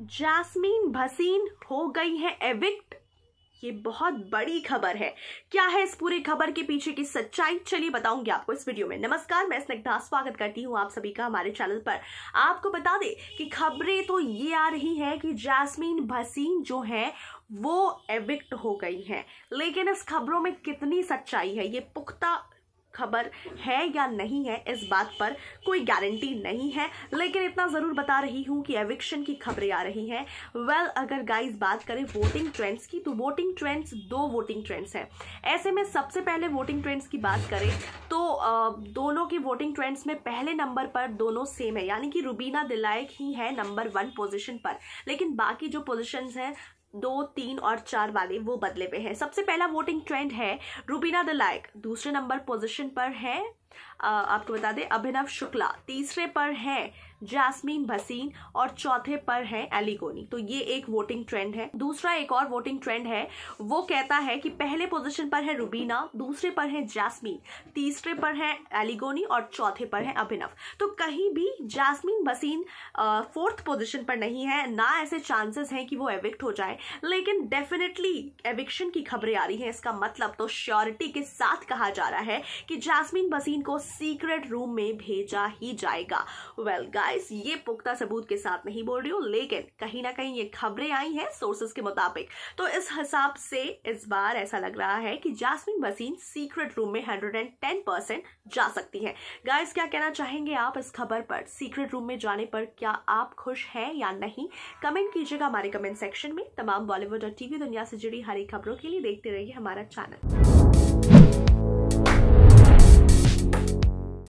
jasmine Bhasin हो गई है एविक्ट ये बहुत बड़ी खबर है क्या है इस पूरी खबर के पीछे की सच्चाई चलिए बताऊंगी आपको इस वीडियो में नमस्कार मैं स्निग्धा स्वागत करती हूं आप सभी का हमारे चैनल पर आपको बता दे कि खबरें तो ये आ रही है कि जैस्मीन भसीन जो है वो एविक्ट हो गई हैं लेकिन इस खबरों में कितनी सच्चाई है ये पुख्ता खबर है या नहीं है इस बात पर कोई गारंटी नहीं है लेकिन इतना ज़रूर बता रही हूँ कि एविक्शन की खबरें आ रही हैं वेल well, अगर गाइस बात करें वोटिंग ट्रेंड्स की तो वोटिंग ट्रेंड्स दो वोटिंग ट्रेंड्स हैं ऐसे में सबसे पहले वोटिंग ट्रेंड्स की बात करें तो आ, दोनों की वोटिंग ट्रेंड्स में पहले नंबर पर दोनों सेम है यानी कि रुबीना दिलायक ही है नंबर वन पोजिशन पर लेकिन बाकी जो पोजिशन हैं दो तीन और चार वाले वो बदले हुए हैं सबसे पहला वोटिंग ट्रेंड है रूबीना द लाइक दूसरे नंबर पोजीशन पर है आपको बता दें अभिनव शुक्ला तीसरे पर है जैस्मीन भसीन और चौथे पर है एलिगोनी तो ये एक वोटिंग ट्रेंड है दूसरा एक और वोटिंग ट्रेंड है वो कहता है कि पहले पोजीशन पर है रूबीना दूसरे पर है जैस्मीन तीसरे पर है एलिगोनी और चौथे पर है अभिनव तो कहीं भी जैस्मीन भसीन फोर्थ पोजीशन पर नहीं है ना ऐसे चांसेस हैं कि वो एविक्ट हो जाए लेकिन डेफिनेटली एविक्शन की खबरें आ रही हैं इसका मतलब तो श्योरिटी के साथ कहा जा रहा है कि जैस्मीन भसीन को सीक्रेट रूम में भेजा ही जाएगा वेल well, गाइस ये पुख्ता सबूत के साथ नहीं बोल रही हूँ लेकिन कहीं ना कहीं ये खबरें आई हैं सोर्सेज के मुताबिक तो इस हिसाब से इस बार ऐसा लग रहा है कि जासमिन बसीन सीक्रेट रूम में हंड्रेड एंड टेन परसेंट जा सकती है गाइस क्या कहना चाहेंगे आप इस खबर पर सीक्रेट रूम में जाने पर क्या आप खुश हैं या नहीं कमेंट कीजिएगा हमारे कमेंट सेक्शन में तमाम बॉलीवुड और टीवी दुनिया से जुड़ी हरी खबरों के लिए देखते रहिए हमारा चैनल